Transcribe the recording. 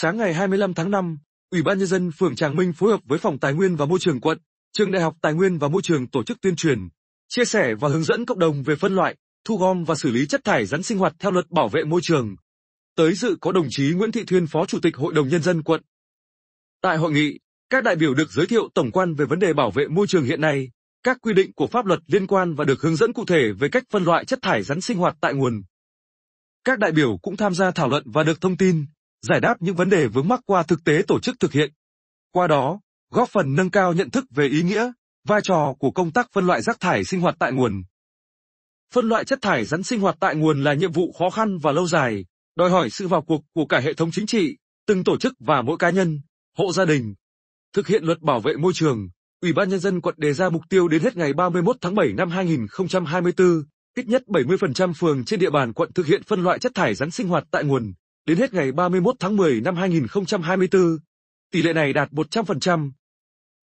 Sáng ngày 25 tháng 5, Ủy ban Nhân dân phường Tràng Minh phối hợp với Phòng Tài nguyên và Môi trường quận, Trường Đại học Tài nguyên và Môi trường tổ chức tuyên truyền, chia sẻ và hướng dẫn cộng đồng về phân loại, thu gom và xử lý chất thải rắn sinh hoạt theo luật bảo vệ môi trường. Tới dự có đồng chí Nguyễn Thị Thuyên Phó Chủ tịch Hội đồng Nhân dân quận. Tại hội nghị, các đại biểu được giới thiệu tổng quan về vấn đề bảo vệ môi trường hiện nay, các quy định của pháp luật liên quan và được hướng dẫn cụ thể về cách phân loại chất thải rắn sinh hoạt tại nguồn. Các đại biểu cũng tham gia thảo luận và được thông tin giải đáp những vấn đề vướng mắc qua thực tế tổ chức thực hiện. Qua đó, góp phần nâng cao nhận thức về ý nghĩa, vai trò của công tác phân loại rác thải sinh hoạt tại nguồn. Phân loại chất thải rắn sinh hoạt tại nguồn là nhiệm vụ khó khăn và lâu dài, đòi hỏi sự vào cuộc của cả hệ thống chính trị, từng tổ chức và mỗi cá nhân, hộ gia đình. Thực hiện luật bảo vệ môi trường, Ủy ban Nhân dân quận đề ra mục tiêu đến hết ngày 31 tháng 7 năm 2024, ít nhất 70% phường trên địa bàn quận thực hiện phân loại chất thải rắn sinh hoạt tại nguồn. Đến hết ngày 31 tháng 10 năm 2024, tỷ lệ này đạt 100%.